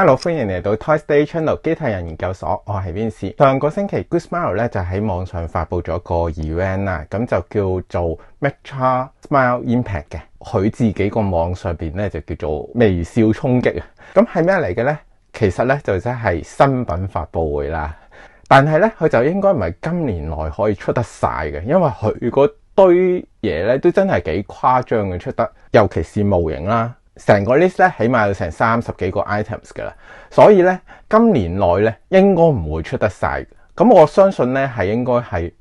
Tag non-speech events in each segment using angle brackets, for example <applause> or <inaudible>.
Hello，欢迎嚟到 Toy s t a y Channel 机械人研究所，我系 v i n c y 上个星期 Good Smile 咧就喺网上发布咗个 event 啦，咁就叫做 m e t c h a Smile Impact 嘅，佢自己个网上边咧就叫做微笑冲击啊。咁系咩嚟嘅咧？其实咧就真系新品发布会啦，但系咧佢就应该唔系今年内可以出得晒嘅，因为佢嗰堆嘢咧都真系几夸张嘅出得，尤其是模型啦。成個 list 咧，起碼有成三十幾個 items 㗎啦，所以咧今年內咧應該唔會出得晒。咁我相信咧係應該係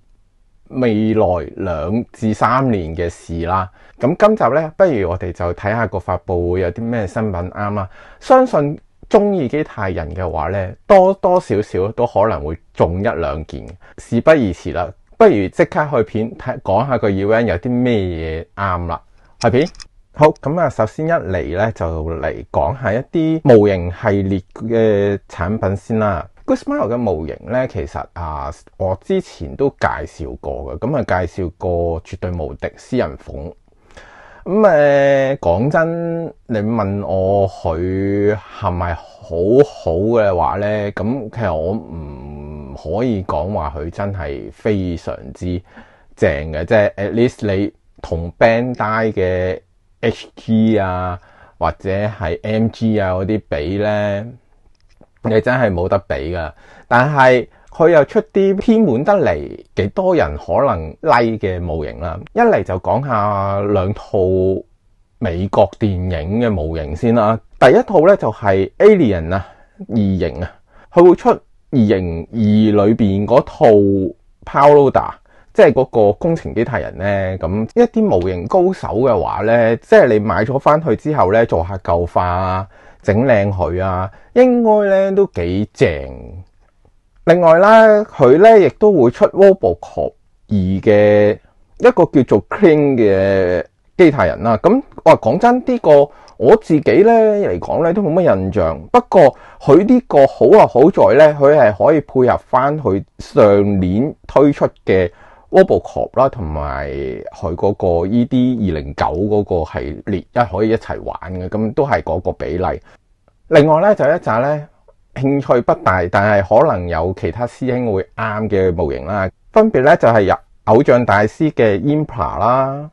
未來兩至三年嘅事啦。咁今集咧，不如我哋就睇下個發布會有啲咩新品啱啊！相信中意機太人嘅話咧，多多少少都可能會中一兩件。事不宜遲啦，不如即刻去片睇，講下個 event 有啲咩嘢啱啦。係片。好咁啊！首先一嚟咧，就嚟讲下一啲模型系列嘅产品先啦。Good Smile 嘅模型咧，其实啊，我之前都介绍过嘅。咁啊，介绍过绝对无敌私人款咁诶。讲真，你问我佢系咪好好嘅话咧，咁其实我唔可以讲话佢真系非常之正嘅，即系 at least 你同 Bandai 嘅。H.G. 啊或者系 M.G. 啊嗰啲比咧，你真系冇得比噶。但系佢又出啲偏满得嚟，几多人可能 like 嘅模型啦。一嚟就讲下两套美国电影嘅模型先啦。第一套咧就系 Alien 啊，异形啊，佢会出异形二里边嗰套 Powder。即係嗰個工程機械人咧，咁一啲模型高手嘅話咧，即係你買咗翻去之後咧，做下舊化啊，整靚佢啊，應該咧都幾正。另外呢，佢咧亦都會出 Robocop 二嘅一個叫做 Clean 嘅機械人啦。咁話講真，呢個我自己咧嚟講咧都冇乜印象。不過佢呢個好啊，好在咧，佢係可以配合翻佢上年推出嘅。Robocop 啦，同埋佢嗰个 E D 二零九嗰个系列一可以一齐玩嘅，咁都系嗰个比例。另外咧就一扎咧兴趣不大，但系可能有其他师兄会啱嘅模型啦。分别咧就系有偶像大师嘅 i m p a r 啦，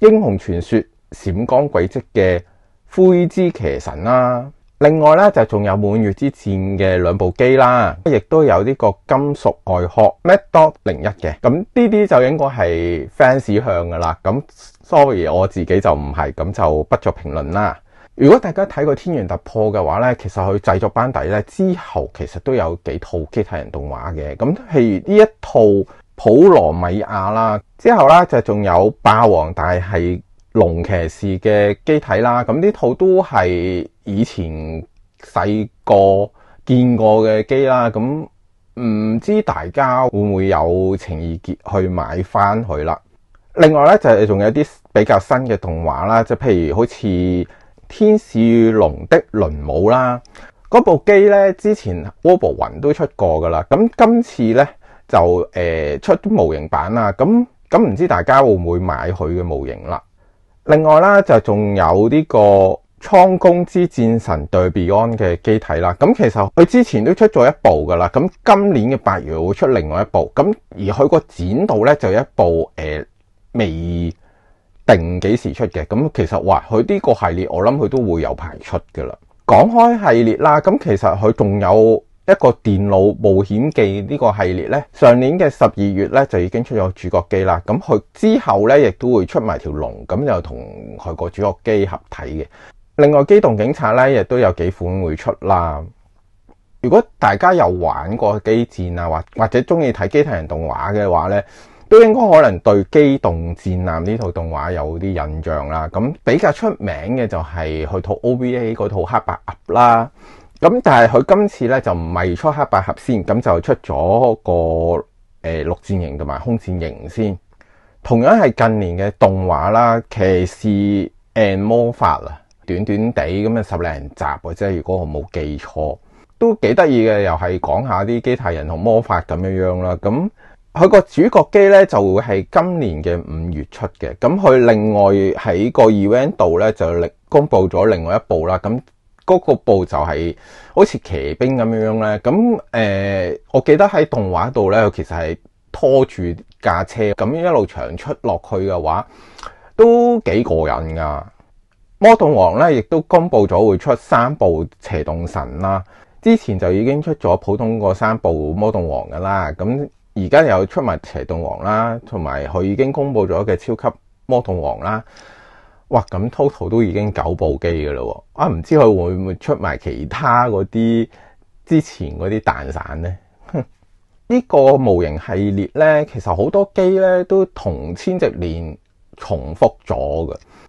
英雄传说闪光轨迹嘅灰之骑神啦。另外咧就仲有滿月之戰嘅兩部機啦，亦都有呢個金屬外殼 m e d o l 零一嘅咁呢啲就應該係 fans 向噶啦。咁 sorry 我自己就唔係咁就不作評論啦。如果大家睇過《天元突破》嘅話咧，其實佢製作班底咧之後其實都有幾套機體人動畫嘅。咁譬如呢一套普羅米亞啦，之後咧就仲有霸王，大係龍騎士嘅機體啦。咁呢套都係。以前細個見過嘅機啦，咁唔知大家會唔會有情意結去買翻佢啦？另外咧就係仲有啲比較新嘅動畫啦，即譬如好似《天使與龍的輪舞》啦，嗰部機咧之前 Wobo 雲都出過噶啦，咁今次咧就誒出模型版啦，咁咁唔知大家會唔會買佢嘅模型啦？另外啦就仲有呢個。《蒼宮之戰神》對 Beyond 嘅機體啦，咁其實佢之前都出咗一部噶啦。咁今年嘅八月會出另外一部，咁而佢個展度咧就一部誒未定幾時出嘅。咁其實哇，佢呢個系列我諗佢都會有排出噶啦。講開系列啦，咁其實佢仲有一個電腦冒險記呢個系列咧。上年嘅十二月咧就已經出咗主角機啦。咁佢之後咧亦都會出埋條龍，咁就同佢個主角機合體嘅。另外，机动警察咧亦都有几款会出啦。如果大家有玩过机战啊，或或者中意睇机器人动画嘅话咧，都应该可能对机动战舰呢套动画有啲印象啦。咁比较出名嘅就系佢套 O V A 嗰套黑白盒啦。咁但系佢今次咧就唔系出黑白盒先，咁就出咗个诶陆战型同埋空战型先。同样系近年嘅动画啦，《骑士 and 魔法》啊。短短地咁啊十零集，即系如果我冇记错，都几得意嘅，又系讲下啲机械人同魔法咁样样啦。咁佢个主角机咧就系今年嘅五月出嘅。咁佢另外喺个 event 度咧就另公布咗另外一部啦。咁嗰个部就系好似骑兵咁样样咧。咁诶，我记得喺动画度咧，其实系拖住架车咁一路长出落去嘅话，都几过瘾噶。魔动王咧，亦都公布咗会出三部邪动神啦。之前就已经出咗普通个三部魔动王噶啦，咁而家又出埋邪动王啦，同埋佢已经公布咗嘅超级魔动王啦。哇！咁 total 都已经九部机噶啦，啊唔知佢会唔会出埋其他嗰啲之前嗰啲蛋散呢？<laughs> 呢个模型系列咧，其实好多机咧都同千只年重复咗嘅。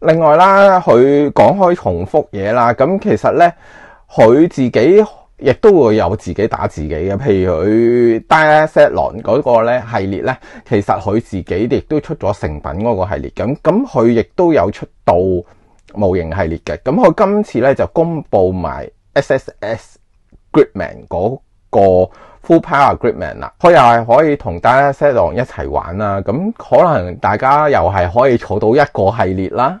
另外啦，佢讲开重复嘢啦，咁其实咧，佢自己亦都会有自己打自己嘅，譬如佢 d i a Set 龙嗰个咧系列咧，其实佢自己亦都出咗成品嗰个系列，咁咁佢亦都有出到模型系列嘅，咁佢今次咧就公布埋 S S S g r i d t m a n 嗰个 Full Power g r i d t m a n 啦，佢又系可以同 d i a Set n 一齐玩啦，咁可能大家又系可以坐到一个系列啦。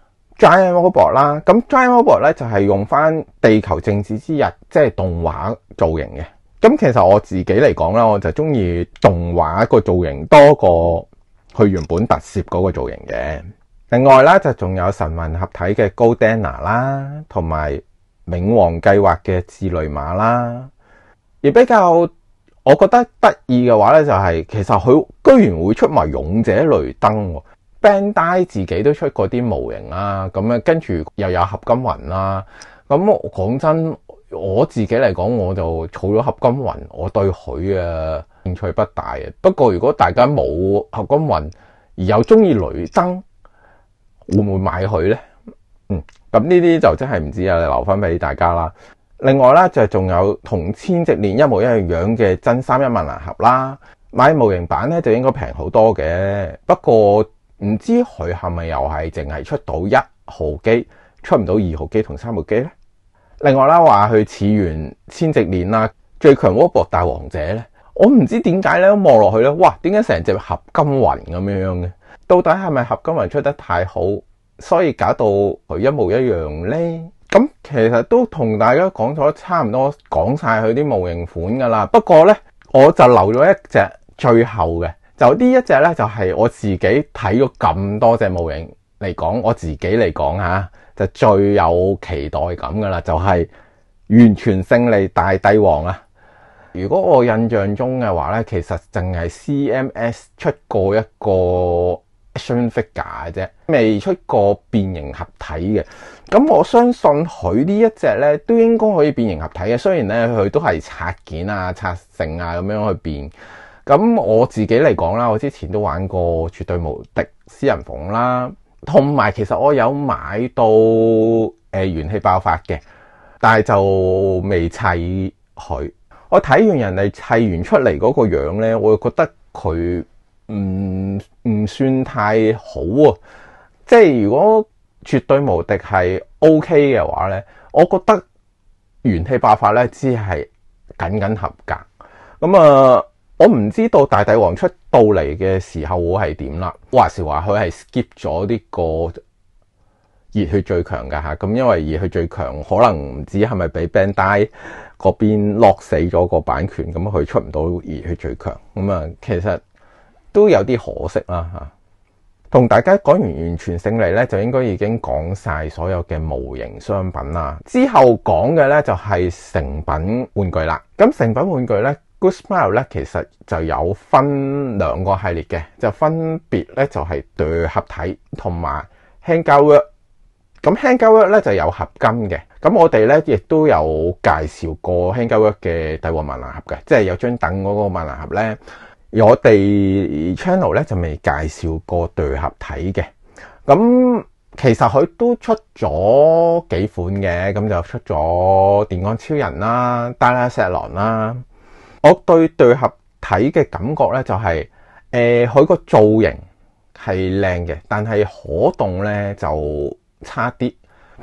Giant Robot 啦，咁 Giant Robot 咧就系用翻地球政治之日即系动画造型嘅。咁其实我自己嚟讲啦，我就中意动画个造型多过佢原本特摄嗰个造型嘅。另外啦，就仲有神魂合体嘅 Goldena 啦，同埋冥王计划嘅智雷马啦。而比较我觉得得意嘅话咧，就系其实佢居然会出埋勇者雷喎。Bandai 自己都出過啲模型啦，咁啊跟住又有合金雲啦。咁講真，我自己嚟講我就儲咗合金雲，我對佢嘅興趣不大。不過如果大家冇合金雲，而又中意雷燈，會唔會買佢呢？嗯，咁呢啲就真係唔知啊，留翻俾大家啦。另外呢，就仲有同千隻年一模一樣嘅真三一萬難盒啦，買模型版呢，就應該平好多嘅。不過唔知佢系咪又系净系出到一號機，出唔到二號機同三號機呢？另外啦，話佢次元千隻鏈啦，最強沃博大王者呢，我唔知點解呢，望落去呢，哇，點解成隻合金雲咁樣嘅？到底係咪合金雲出得太好，所以搞到佢一模一樣呢？咁其實都同大家講咗差唔多，講晒佢啲模型款噶啦。不過呢，我就留咗一隻最後嘅。就呢一隻咧，就係我自己睇咗咁多隻模型嚟講，我自己嚟講下，就最有期待感噶啦，就係完全勝利大帝王啊！如果我印象中嘅話咧，其實淨係 CMS 出過一個 Action Figure 嘅啫，未出過變形合體嘅。咁我相信佢呢一隻咧，都應該可以變形合體嘅。雖然咧佢都係拆件啊、拆成啊咁樣去變。咁我自己嚟講啦，我之前都玩過絕對無敵私人房啦，同埋其實我有買到誒元氣爆發嘅，但係就未砌佢。我睇完人哋砌完出嚟嗰個樣咧，我覺得佢唔唔算太好啊。即係如果絕對無敵係 O K 嘅話咧，我覺得元氣爆發咧只係僅僅合格咁啊。我唔知道大帝王出到嚟嘅时候会系点啦，话是话佢系 skip 咗呢个热血最强噶吓，咁因为热血最强可能唔知系咪俾 Bandai 嗰边落死咗个版权，咁佢出唔到热血最强，咁啊，其实都有啲可惜啦吓。同大家讲完完全勝利咧，就应该已经讲晒所有嘅模型商品啦，之后讲嘅咧就系成品玩具啦，咁成品玩具咧。Good Smile 咧，其實就有分兩個系列嘅，就分別咧就係聚合體同埋 h a n d g u o r k 咁 h a n d g u o r k 咧就有合金嘅。咁我哋咧亦都有介紹過 h a n d g u o r k 嘅帝王萬能盒嘅，即係有張凳嗰個萬能盒咧。我哋 channel 咧就未介紹過聚合體嘅。咁其實佢都出咗幾款嘅，咁就出咗電光超人啦、戴亞石狼啦。我对对合体嘅感觉咧就系，诶，佢个造型系靓嘅，但系可动咧就差啲。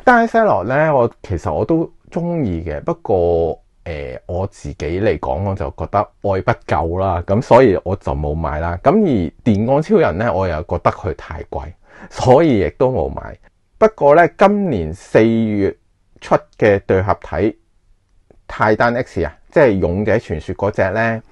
但系西罗咧，我其实我都中意嘅，不过诶我自己嚟讲，我就觉得爱不够啦，咁所以我就冇买啦。咁而电光超人咧，我又觉得佢太贵，所以亦都冇买。不过咧，今年四月出嘅对合体泰丹 X 啊！即系勇者傳說嗰只咧，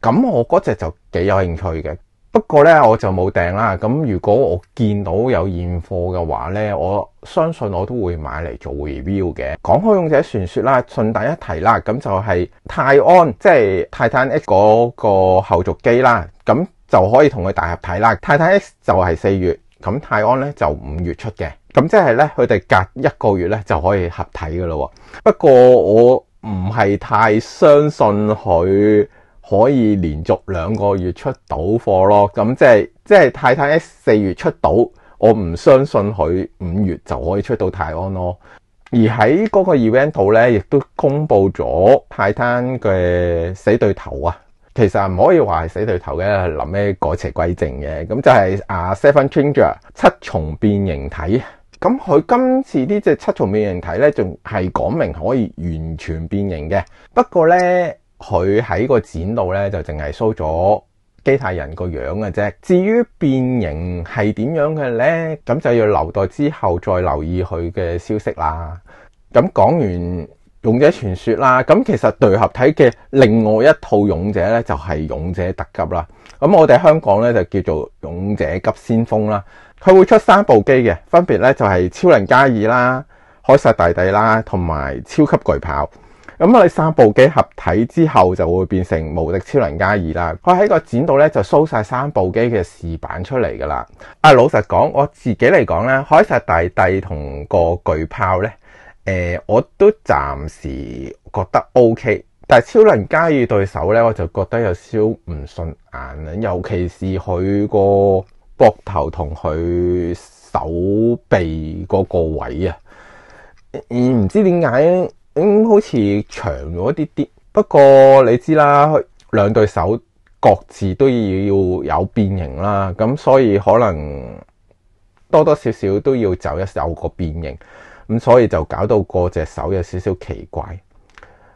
咁我嗰只就幾有興趣嘅，不過咧我就冇訂啦。咁如果我見到有現貨嘅話咧，我相信我都會買嚟做 review 嘅。講開勇者傳說啦，順帶一提啦，咁就係泰安，即系泰坦 X 嗰個後續機啦，咁就可以同佢大合體啦。泰坦 X 就係四月，咁泰安咧就五月出嘅，咁即系咧佢哋隔一個月咧就可以合體噶咯。不過我唔系太相信佢可以连续两个月出到货咯，咁即系即系泰坦 S 四月出到，我唔相信佢五月就可以出到泰安咯。而喺嗰个 event 度咧，亦都公布咗泰坦嘅死对头啊。其实唔可以话系死对头嘅，谂咩改邪归正嘅，咁就系啊 Seven Change r 七重变形体。咁佢今次呢只七重变形體咧，仲係講明可以完全變形嘅。不過咧，佢喺個展度咧就淨係 show 咗机械人個樣嘅啫。至於變形係點樣嘅咧，咁就要留待之後再留意佢嘅消息啦。咁講完勇者傳說啦，咁其實对合體嘅另外一套勇者咧，就係勇者特級啦。咁我哋香港咧就叫做勇者急先锋啦，佢会出三部机嘅，分别咧就系超人加尔啦、海贼大帝啦，同埋超级巨炮。咁啊，三部机合体之后就会变成无敌超人加尔啦。佢喺个展度咧就 show 晒三部机嘅视板出嚟噶啦。啊，老实讲，我自己嚟讲咧，海贼大帝同个巨炮咧，诶，我都暂时觉得 O K。但系超能加二对手咧，我就觉得有少唔顺眼啊，尤其是佢个膊头同佢手臂嗰个位啊，而唔知点解，咁好似长咗啲啲。不过你知啦，两对手各自都要有变形啦，咁所以可能多多少少都要走一走个变形，咁所以就搞到嗰只手有少少奇怪。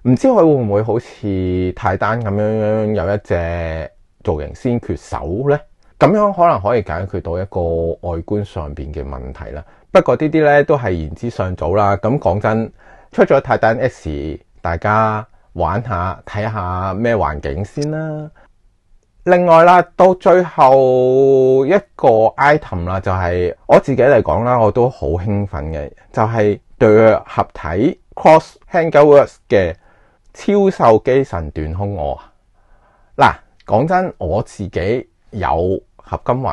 唔知佢會唔會好似泰丹咁樣有一隻造型先缺手呢？咁樣可能可以解決到一個外觀上面嘅問題啦。不過呢啲呢都係言之尚早啦。咁講真，出咗泰丹 S，大家玩下睇下咩環境先啦。另外啦，到最後一個 item 啦，就係我自己嚟講啦，我都好興奮嘅，就係對合體 Cross Hangovers 嘅。超兽机神断空我啊！嗱，讲真，我自己有合金云，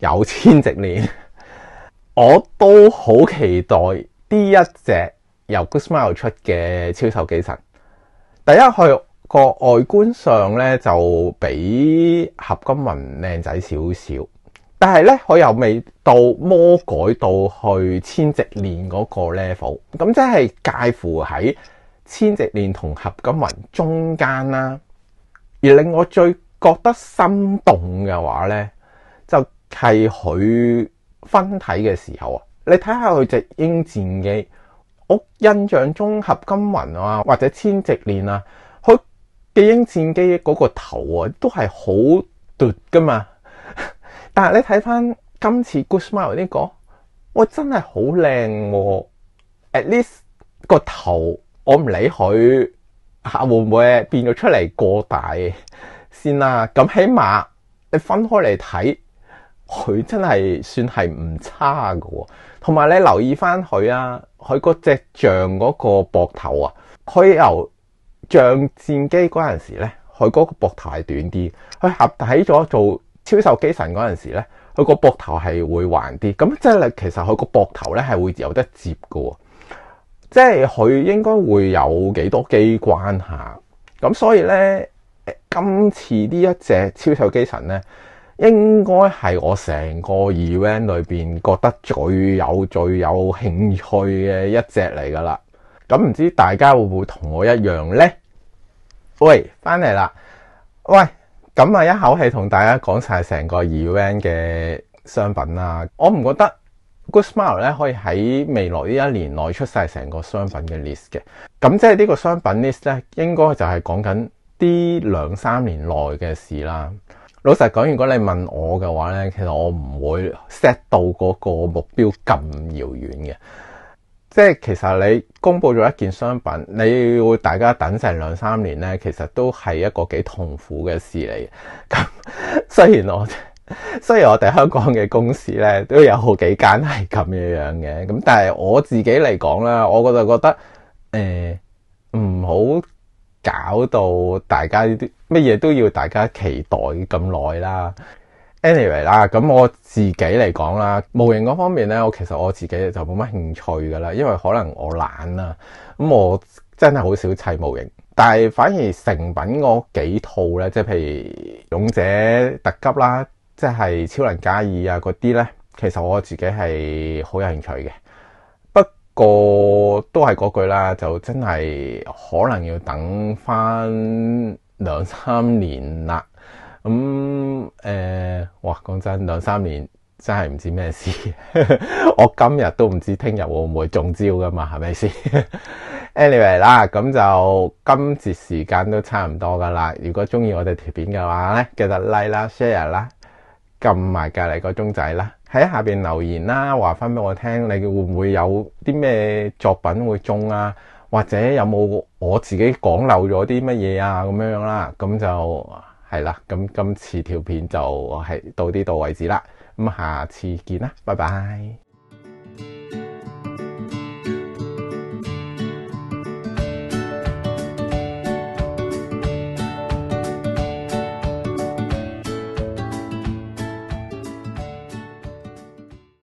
有千值链，<laughs> 我都好期待呢一只由 Good Smile 出嘅超兽机神。第一，佢个外观上咧就比合金云靓仔少少，但系咧佢又未到魔改到去千值链嗰个 level，咁即系介乎喺。千隻鏈同合金雲中間啦，而令我最覺得心動嘅話咧，就係佢分體嘅時候啊！你睇下佢隻英戰機，我印象中合金雲啊，或者千隻鏈啊，佢嘅英戰機嗰個頭啊，都係好夺噶嘛。<laughs> 但系你睇翻今次 g o o d s m i l e 呢個，我真係好靚喎。At least 个頭。我唔理佢吓會唔會變咗出嚟過大先啦。咁起碼你分開嚟睇，佢真係算係唔差噶。同埋你留意翻佢啊，佢個只象嗰個膊頭啊，佢由象戰機嗰陣時咧，佢嗰個膊頭係短啲。佢合体咗做超兽機神嗰陣時咧，佢個膊頭係會橫啲。咁即係其實佢個膊頭咧係會有得接嘅。即系佢應該會有幾多機關下。咁所以呢，今次呢一隻超手機神呢，應該係我成個 event 裏面覺得最有最有興趣嘅一隻嚟噶啦。咁唔知大家會唔會同我一樣呢？喂，翻嚟啦！喂，咁啊一口氣同大家講晒成個 event 嘅商品啦，我唔覺得。Good Smile 咧可以喺未來呢一年內出晒成個商品嘅 list 嘅，咁即係呢個商品 list 咧應該就係講緊啲兩三年內嘅事啦。老實講，如果你問我嘅話咧，其實我唔會 set 到嗰個目標咁遙遠嘅。即係其實你公布咗一件商品，你會大家等成兩三年咧，其實都係一個幾痛苦嘅事嚟。咁雖然我。虽 <laughs> 然我哋香港嘅公司咧都有几间系咁样样嘅，咁但系我自己嚟讲啦，我就觉得诶唔好搞到大家啲乜嘢都要大家期待咁耐啦。anyway 啦，咁我自己嚟讲啦，模型嗰方面咧，我其实我自己就冇乜兴趣噶啦，因为可能我懒啊，咁我真系好少砌模型，但系反而成品嗰几套咧，即系譬如勇者特急啦。即係超能加二啊！嗰啲咧，其實我自己係好有興趣嘅。不過都係嗰句啦，就真係可能要等翻兩三年啦。咁誒，哇！講真，兩三年真係唔知咩事。<laughs> 我今日都唔知聽日會唔會中招噶嘛？係咪先？<laughs> Anyway 啦，咁就今節時間都差唔多噶啦。如果中意我哋條片嘅話咧，記得 like 啦、share 啦。撳埋隔離個鐘仔啦，喺下面留言啦，話翻俾我聽，你會唔會有啲咩作品會中啊？或者有冇我自己講漏咗啲乜嘢啊？咁樣樣啦，咁就係啦，咁今次條片就係到呢度為止啦，咁下次見啦，拜拜。